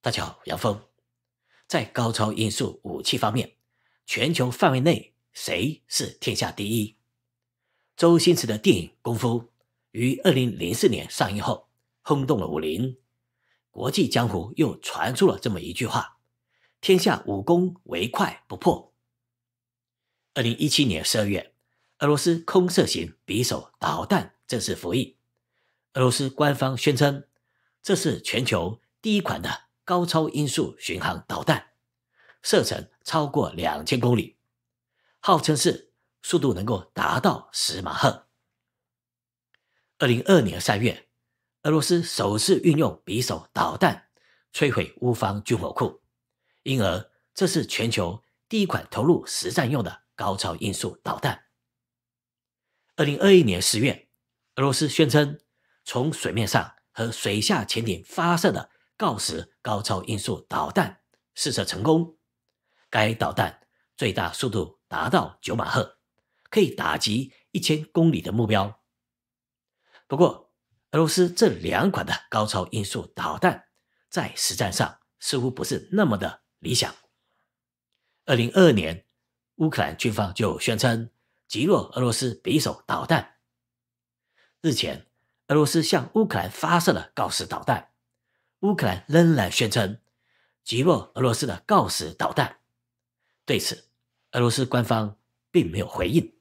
大家好，杨峰。在高超音速武器方面，全球范围内谁是天下第一？周星驰的电影《功夫》于二零零四年上映后，轰动了武林，国际江湖又传出了这么一句话：“天下武功唯快不破。”二零一七年十二月，俄罗斯空射型匕首导弹正式服役。俄罗斯官方宣称，这是全球第一款的。高超音速巡航导弹射程超过两千公里，号称是速度能够达到十马赫。二零二年三月，俄罗斯首次运用匕首导弹摧毁乌方军火库，因而这是全球第一款投入实战用的高超音速导弹。二零二一年十月，俄罗斯宣称从水面上和水下潜艇发射的。锆石高超音速导弹试射成功，该导弹最大速度达到九马赫，可以打击一千公里的目标。不过，俄罗斯这两款的高超音速导弹在实战上似乎不是那么的理想。二零二二年，乌克兰军方就宣称击落俄罗斯匕首导弹。日前，俄罗斯向乌克兰发射了锆石导弹。乌克兰仍然宣称击落俄罗斯的锆石导弹，对此，俄罗斯官方并没有回应。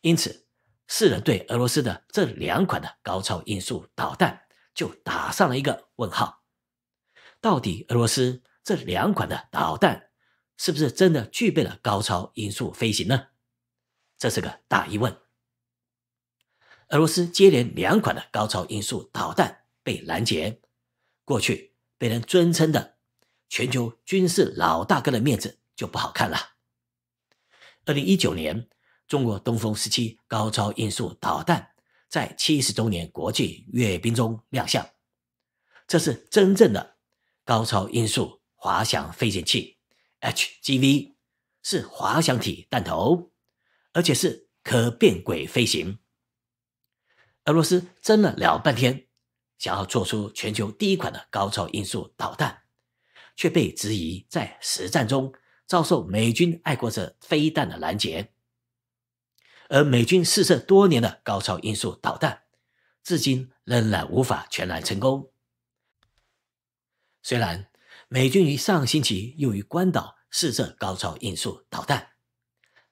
因此，世人对俄罗斯的这两款的高超音速导弹就打上了一个问号：到底俄罗斯这两款的导弹是不是真的具备了高超音速飞行呢？这是个大疑问。俄罗斯接连两款的高超音速导弹被拦截。过去被人尊称的全球军事老大哥的面子就不好看了。二零一九年，中国东风十七高超音速导弹在七十周年国际阅兵中亮相，这是真正的高超音速滑翔飞行器 HGV，是滑翔体弹头，而且是可变轨飞行。俄罗斯争了聊半天。想要做出全球第一款的高超音速导弹，却被质疑在实战中遭受美军爱国者飞弹的拦截。而美军试射多年的高超音速导弹，至今仍然无法全然成功。虽然美军于上星期又于关岛试射高超音速导弹，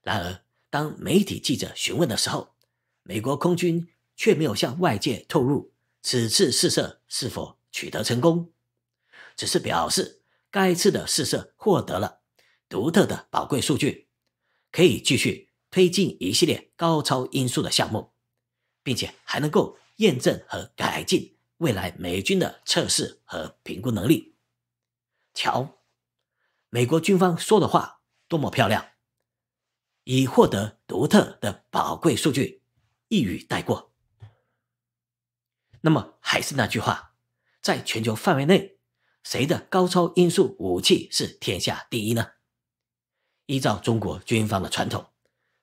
然而当媒体记者询问的时候，美国空军却没有向外界透露。此次试射是否取得成功？只是表示该次的试射获得了独特的宝贵数据，可以继续推进一系列高超音速的项目，并且还能够验证和改进未来美军的测试和评估能力。瞧，美国军方说的话多么漂亮！已获得独特的宝贵数据，一语带过。那么还是那句话，在全球范围内，谁的高超音速武器是天下第一呢？依照中国军方的传统，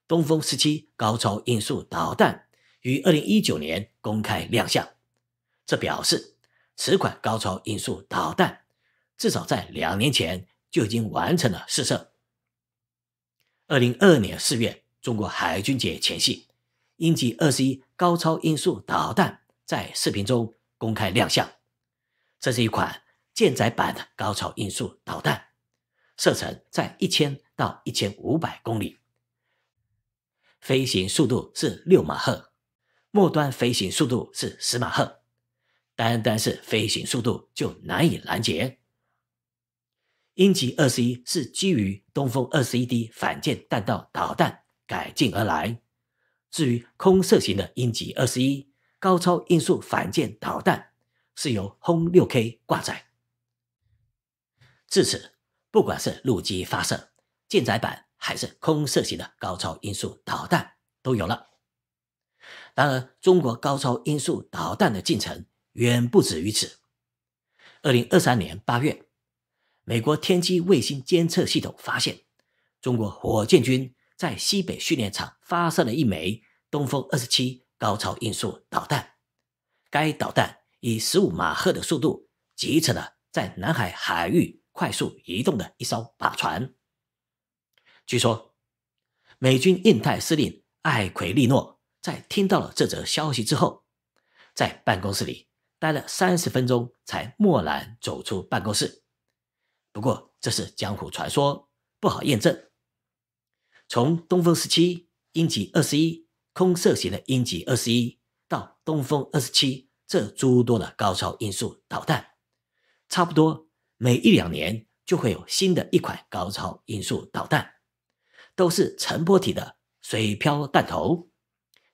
东风十七高超音速导弹于二零一九年公开亮相，这表示此款高超音速导弹至少在两年前就已经完成了试射。二零二二年四月，中国海军节前夕，鹰击二十一高超音速导弹。在视频中公开亮相，这是一款舰载版的高超音速导弹，射程在一千到一千五百公里，飞行速度是六马赫，末端飞行速度是十马赫，单单是飞行速度就难以拦截。鹰击二十一是基于东风二十一 D 反舰弹道导弹改进而来，至于空射型的鹰击二十一。高超音速反舰导弹是由轰六 K 挂载。至此，不管是陆基发射、舰载版，还是空射型的高超音速导弹都有了。然而，中国高超音速导弹的进程远不止于此。二零二三年八月，美国天基卫星监测系统发现，中国火箭军在西北训练场发射了一枚东风二十七。高超音速导弹，该导弹以十五马赫的速度集成了在南海海域快速移动的一艘靶船。据说，美军印太司令艾奎利诺在听到了这则消息之后，在办公室里待了三十分钟，才默然走出办公室。不过，这是江湖传说，不好验证。从东风十七、鹰击二十一。空射型的鹰击二十一到东风二十七，这诸多的高超音速导弹，差不多每一两年就会有新的一款高超音速导弹，都是乘波体的水漂弹头，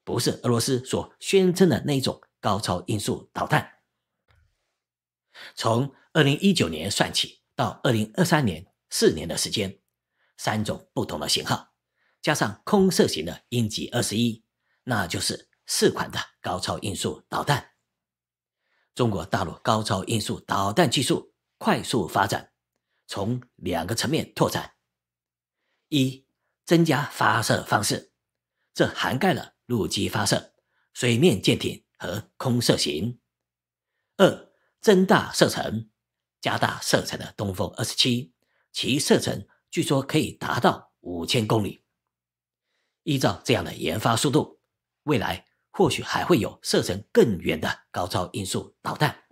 不是俄罗斯所宣称的那种高超音速导弹。从二零一九年算起，到二零二三年四年的时间，三种不同的型号，加上空射型的鹰击二十一。那就是四款的高超音速导弹。中国大陆高超音速导弹技术快速发展，从两个层面拓展：一、增加发射方式，这涵盖了陆基发射、水面舰艇和空射型；二、增大射程，加大射程的东风二十七，其射程据说可以达到五千公里。依照这样的研发速度，未来或许还会有射程更远的高超音速导弹。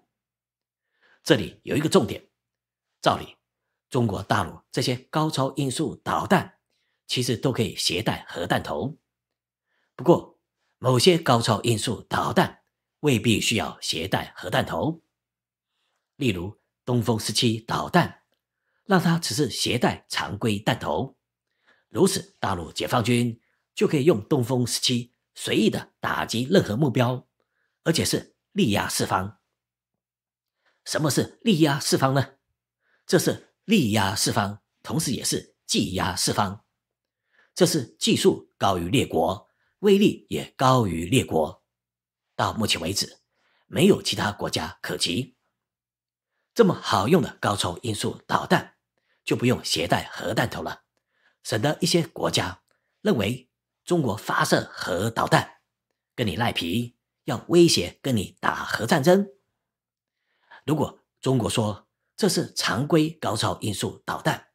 这里有一个重点：照理，中国大陆这些高超音速导弹其实都可以携带核弹头。不过，某些高超音速导弹未必需要携带核弹头。例如，东风十七导弹，让它只是携带常规弹头。如此，大陆解放军就可以用东风十七。随意的打击任何目标，而且是力压四方。什么是力压四方呢？这是力压四方，同时也是技压四方。这是技术高于列国，威力也高于列国。到目前为止，没有其他国家可及。这么好用的高超音速导弹，就不用携带核弹头了，省得一些国家认为。中国发射核导弹，跟你赖皮，要威胁跟你打核战争。如果中国说这是常规高超音速导弹，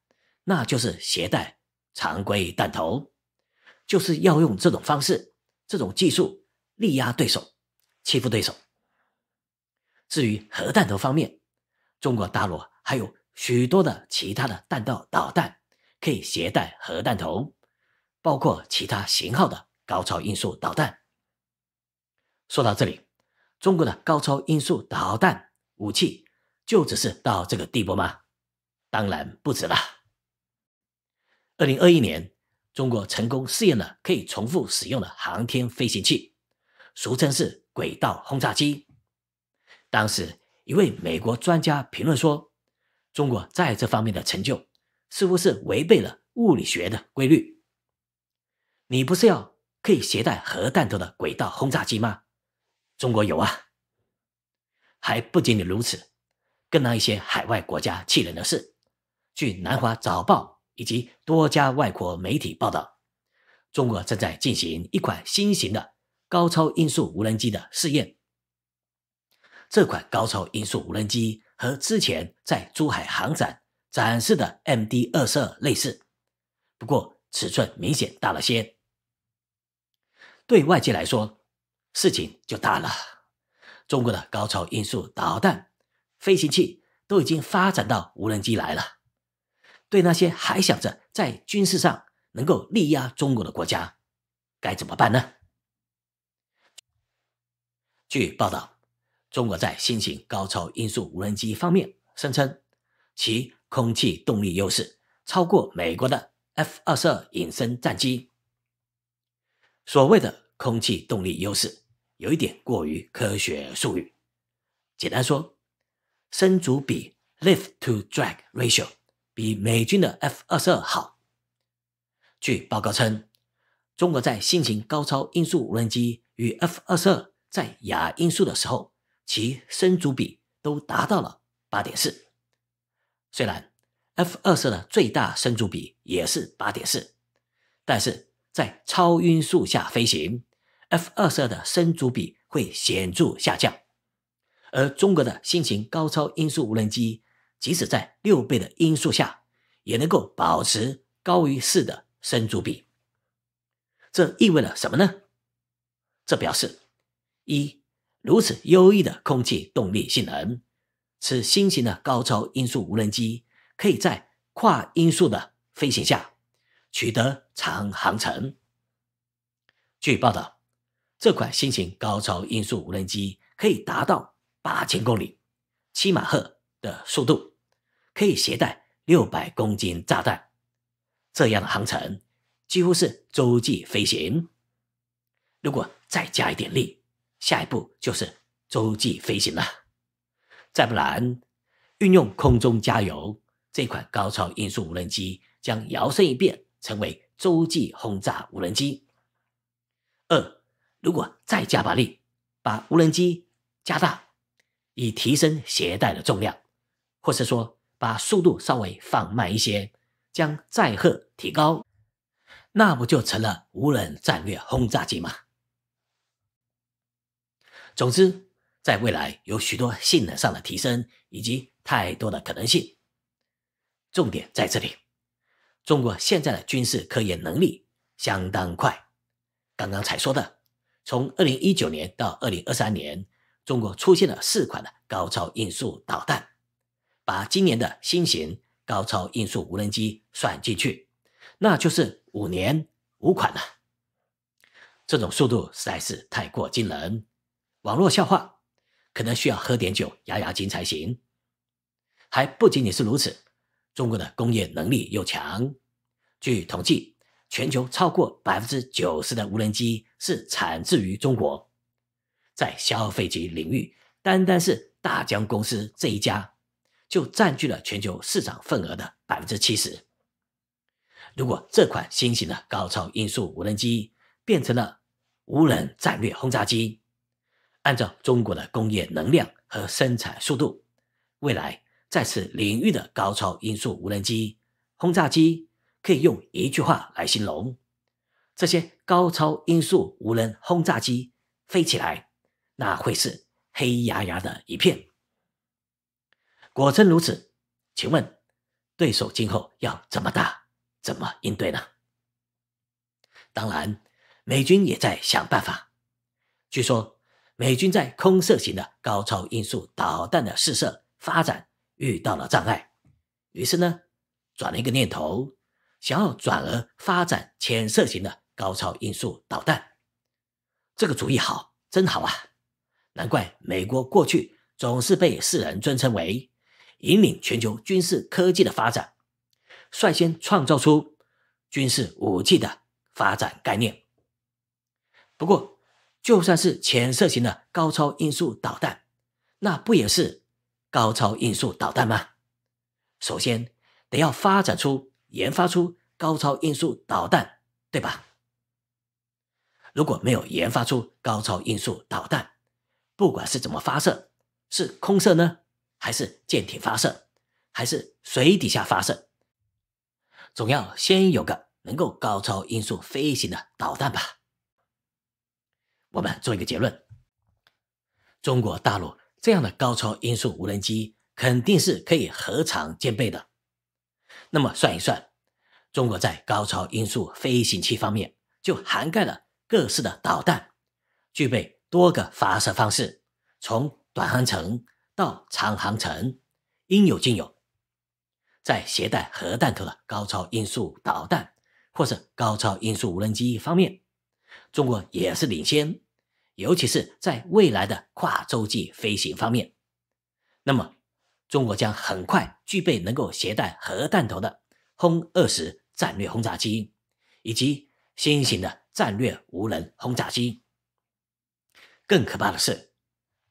那就是携带常规弹头，就是要用这种方式、这种技术力压对手、欺负对手。至于核弹头方面，中国大陆还有许多的其他的弹道导弹可以携带核弹头。包括其他型号的高超音速导弹。说到这里，中国的高超音速导弹武器就只是到这个地步吗？当然不止了。二零二一年，中国成功试验了可以重复使用的航天飞行器，俗称是轨道轰炸机。当时，一位美国专家评论说：“中国在这方面的成就似乎是违背了物理学的规律。”你不是要可以携带核弹头的轨道轰炸机吗？中国有啊，还不仅仅如此，更让一些海外国家气人的是，据《南华早报》以及多家外国媒体报道，中国正在进行一款新型的高超音速无人机的试验。这款高超音速无人机和之前在珠海航展展示的 MD 二二类似，不过尺寸明显大了些。对外界来说，事情就大了。中国的高超音速导弹、飞行器都已经发展到无人机来了。对那些还想着在军事上能够力压中国的国家，该怎么办呢？据报道，中国在新型高超音速无人机方面声称，其空气动力优势超过美国的 F 二十二隐身战机。所谓的空气动力优势有一点过于科学术语。简单说，升阻比 （lift-to-drag ratio） 比美军的 F 二十二好。据报告称，中国在新型高超音速无人机与 F 二十二在亚音速的时候，其升阻比都达到了八点四。虽然 F 二十二的最大升阻比也是八点四，但是。在超音速下飞行，F 二十二的升阻比会显著下降，而中国的新型高超音速无人机即使在六倍的音速下，也能够保持高于四的升阻比。这意味着什么呢？这表示一如此优异的空气动力性能，使新型的高超音速无人机可以在跨音速的飞行下。取得长航程。据报道，这款新型高超音速无人机可以达到八千公里、七马赫的速度，可以携带六百公斤炸弹。这样的航程几乎是洲际飞行。如果再加一点力，下一步就是洲际飞行了。再不然，运用空中加油，这款高超音速无人机将摇身一变。成为洲际轰炸无人机。二，如果再加把力，把无人机加大，以提升携带的重量，或是说把速度稍微放慢一些，将载荷提高，那不就成了无人战略轰炸机吗？总之，在未来有许多性能上的提升以及太多的可能性。重点在这里。中国现在的军事科研能力相当快。刚刚才说的，从二零一九年到二零二三年，中国出现了四款的高超音速导弹，把今年的新型高超音速无人机算进去，那就是五年五款了。这种速度实在是太过惊人。网络笑话，可能需要喝点酒压压惊才行。还不仅仅是如此，中国的工业能力又强。据统计，全球超过百分之九十的无人机是产自于中国。在消费级领域，单单是大疆公司这一家就占据了全球市场份额的百分之七十。如果这款新型的高超音速无人机变成了无人战略轰炸机，按照中国的工业能量和生产速度，未来在此领域的高超音速无人机轰炸机。可以用一句话来形容：这些高超音速无人轰炸机飞起来，那会是黑压压的一片。果真如此，请问对手今后要怎么打，怎么应对呢？当然，美军也在想办法。据说，美军在空射型的高超音速导弹的试射发展遇到了障碍，于是呢，转了一个念头。想要转而发展潜射型的高超音速导弹，这个主意好，真好啊！难怪美国过去总是被世人尊称为引领全球军事科技的发展，率先创造出军事武器的发展概念。不过，就算是潜射型的高超音速导弹，那不也是高超音速导弹吗？首先，得要发展出。研发出高超音速导弹，对吧？如果没有研发出高超音速导弹，不管是怎么发射，是空射呢，还是舰艇发射，还是水底下发射，总要先有个能够高超音速飞行的导弹吧？我们做一个结论：中国大陆这样的高超音速无人机，肯定是可以何常兼备的。那么算一算，中国在高超音速飞行器方面就涵盖了各式的导弹，具备多个发射方式，从短航程到长航程，应有尽有。在携带核弹头的高超音速导弹或是高超音速无人机方面，中国也是领先，尤其是在未来的跨洲际飞行方面。那么，中国将很快具备能够携带核弹头的轰二十战略轰炸机，以及新型的战略无人轰炸机。更可怕的是，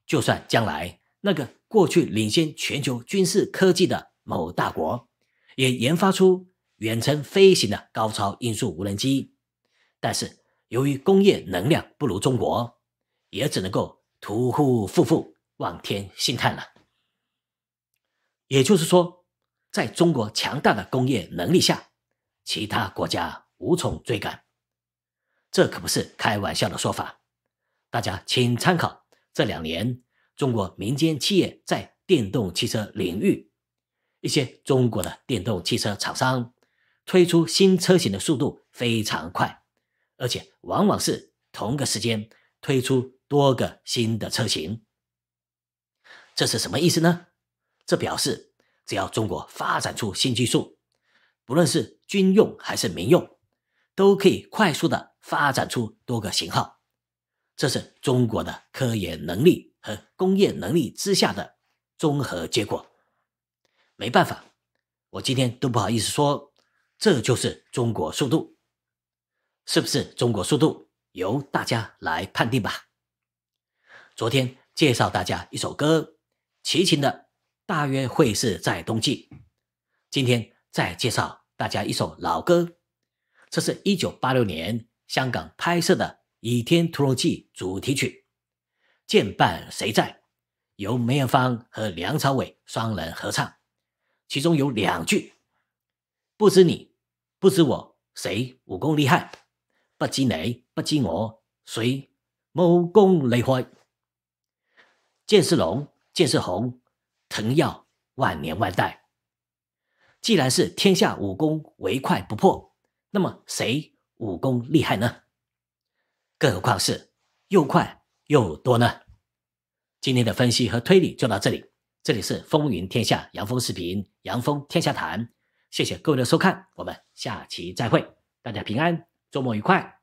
就算将来那个过去领先全球军事科技的某大国，也研发出远程飞行的高超音速无人机，但是由于工业能量不如中国，也只能够屠户夫妇望天兴叹了。也就是说，在中国强大的工业能力下，其他国家无从追赶。这可不是开玩笑的说法。大家请参考这两年中国民间企业在电动汽车领域，一些中国的电动汽车厂商推出新车型的速度非常快，而且往往是同个时间推出多个新的车型。这是什么意思呢？这表示，只要中国发展出新技术，不论是军用还是民用，都可以快速的发展出多个型号。这是中国的科研能力和工业能力之下的综合结果。没办法，我今天都不好意思说这就是中国速度，是不是中国速度？由大家来判定吧。昨天介绍大家一首歌，齐秦的。大约会是在冬季。今天再介绍大家一首老歌，这是一九八六年香港拍摄的《倚天屠龙记》主题曲《剑伴谁在》，由梅艳芳和梁朝伟双人合唱。其中有两句：“不知你，不知我，谁武功厉害？不知你，不知我，谁武功厉害？”剑是龙，剑是红。藤耀万年万代。既然是天下武功唯快不破，那么谁武功厉害呢？更何况是又快又多呢？今天的分析和推理就到这里。这里是风云天下杨峰视频，杨峰天下谈。谢谢各位的收看，我们下期再会。大家平安，周末愉快。